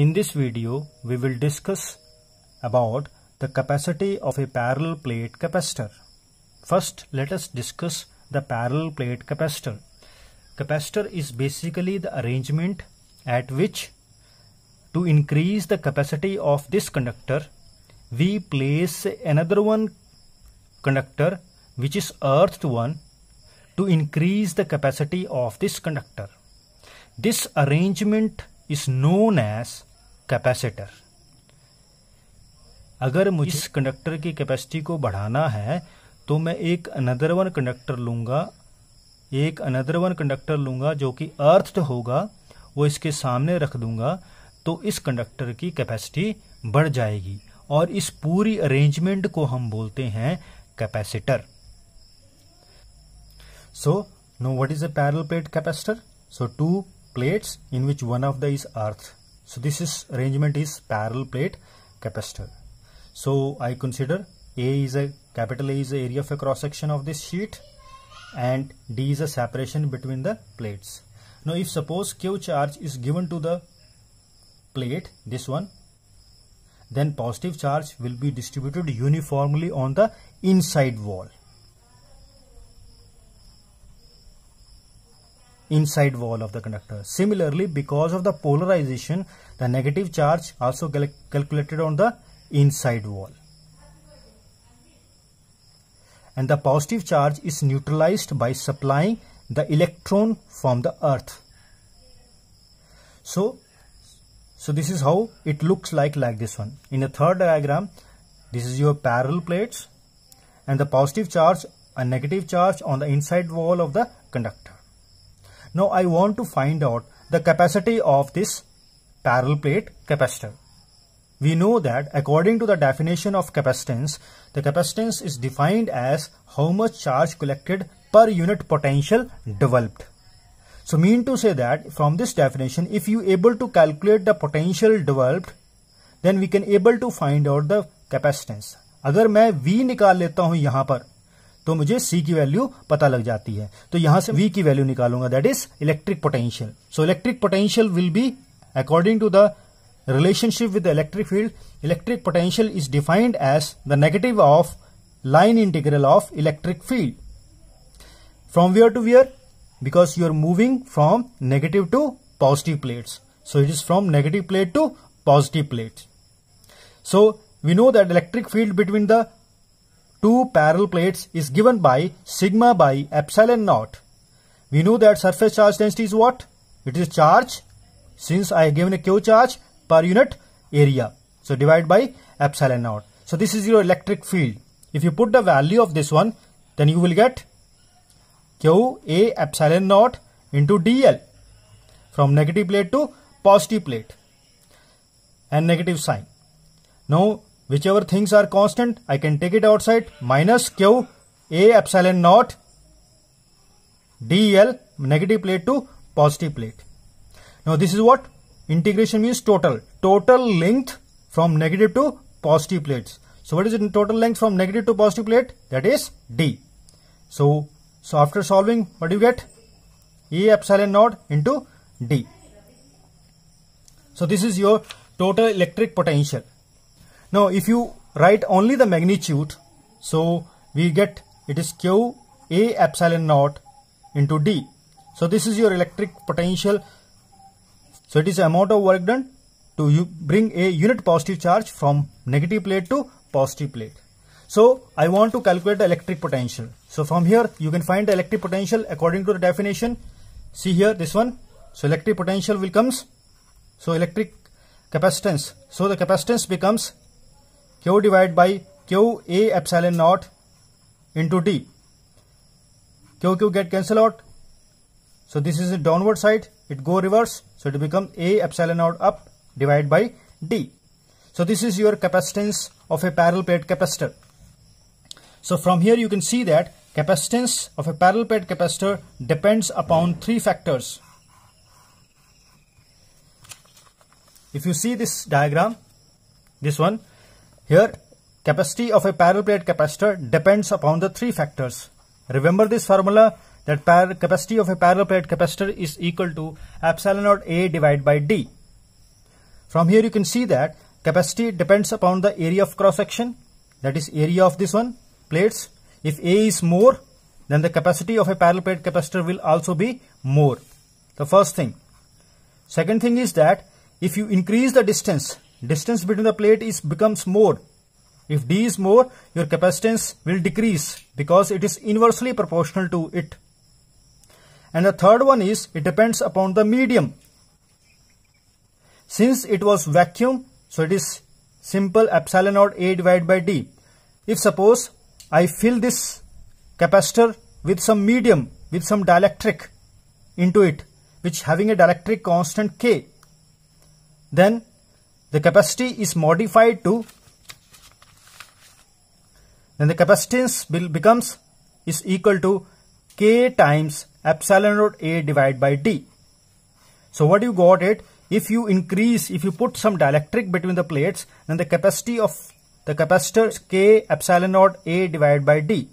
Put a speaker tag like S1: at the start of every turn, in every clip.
S1: In this video, we will discuss about the capacity of a parallel plate capacitor. First, let us discuss the parallel plate capacitor. Capacitor is basically the arrangement at which to increase the capacity of this conductor, we place another one conductor which is earthed one to increase the capacity of this conductor. This arrangement is known as capacitor अगर मुझे इस conductor की capacity को बढ़ाना है तो मैं एक अनदर वन कंडक्टर लूंगा एक अनदर वन कंडक्टर लूंगा जो कि अर्थ होगा वो इसके सामने रख दूंगा तो इस कंडक्टर की कैपेसिटी बढ़ जाएगी और इस पूरी अरेंजमेंट को हम बोलते हैं capacitor so no what is a parallel plate capacitor so two plates in which one of the is earth So this is arrangement is parallel plate capacitor. So I consider A is a capital A is the area of a cross section of this sheet and D is a separation between the plates. Now if suppose Q charge is given to the plate this one then positive charge will be distributed uniformly on the inside wall inside wall of the conductor. Similarly, because of the polarization, the negative charge also cal calculated on the inside wall. And the positive charge is neutralized by supplying the electron from the earth. So, so this is how it looks like like this one. In the third diagram, this is your parallel plates and the positive charge and negative charge on the inside wall of the conductor. Now I want to find out the capacity of this parallel plate capacitor. We know that according to the definition of capacitance, the capacitance is defined as how much charge collected per unit potential developed. So mean to say that from this definition, if you able to calculate the potential developed, then we can able to find out the capacitance. अगर मैं V निकाल लेता हूं यहां पर तो मुझे सी की वैल्यू पता लग जाती है तो यहां से वी की वैल्यू निकालूंगा that is electric potential so electric potential will be according to the relationship with electric field electric potential is defined as the negative of line integral of electric field from where to where because you are moving from negative to positive plates so it is from negative plate to positive plate so we know that electric field between the two parallel plates is given by sigma by epsilon naught. We know that surface charge density is what? It is charge since I have given a Q charge per unit area. So divide by epsilon naught. So this is your electric field. If you put the value of this one, then you will get Q A epsilon naught into DL from negative plate to positive plate and negative sign. Now whichever things are constant, I can take it outside, minus q a epsilon naught dl, negative plate to positive plate. Now this is what integration means total, total length from negative to positive plates. So what is it in total length from negative to positive plate? That is d. So, so after solving, what do you get? E epsilon naught into d. So this is your total electric potential. Now if you write only the magnitude, so we get it is q a epsilon naught into d. So this is your electric potential. So it is the amount of work done to bring a unit positive charge from negative plate to positive plate. So I want to calculate the electric potential. So from here you can find the electric potential according to the definition. See here this one. So electric potential will comes. So electric capacitance. So the capacitance becomes Q divided by Q A epsilon naught into t. Q Q get cancel out. So this is the downward side. It go reverse. So it become A epsilon naught up divided by D. So this is your capacitance of a parallel plate capacitor. So from here you can see that capacitance of a parallel plate capacitor depends upon three factors. If you see this diagram, this one, here, capacity of a parallel plate capacitor depends upon the three factors. Remember this formula that capacity of a parallel plate capacitor is equal to epsilon naught A divided by D. From here you can see that capacity depends upon the area of cross section that is area of this one plates. If A is more then the capacity of a parallel plate capacitor will also be more. The first thing. Second thing is that if you increase the distance distance between the plate is becomes more. If D is more, your capacitance will decrease because it is inversely proportional to it. And the third one is, it depends upon the medium. Since it was vacuum, so it is simple epsilon naught A divided by D. If suppose I fill this capacitor with some medium, with some dielectric into it, which having a dielectric constant K, then the capacity is modified to then the capacitance will becomes is equal to k times epsilon naught a divided by d. So what you got it if you increase if you put some dielectric between the plates then the capacity of the capacitor is k epsilon naught a divided by d.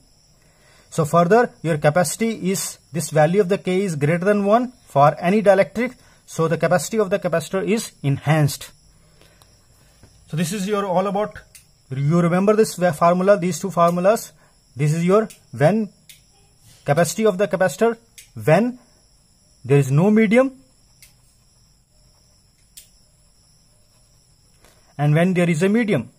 S1: So further your capacity is this value of the k is greater than 1 for any dielectric so the capacity of the capacitor is enhanced. So this is your all about, you remember this formula, these two formulas. This is your when capacity of the capacitor, when there is no medium and when there is a medium.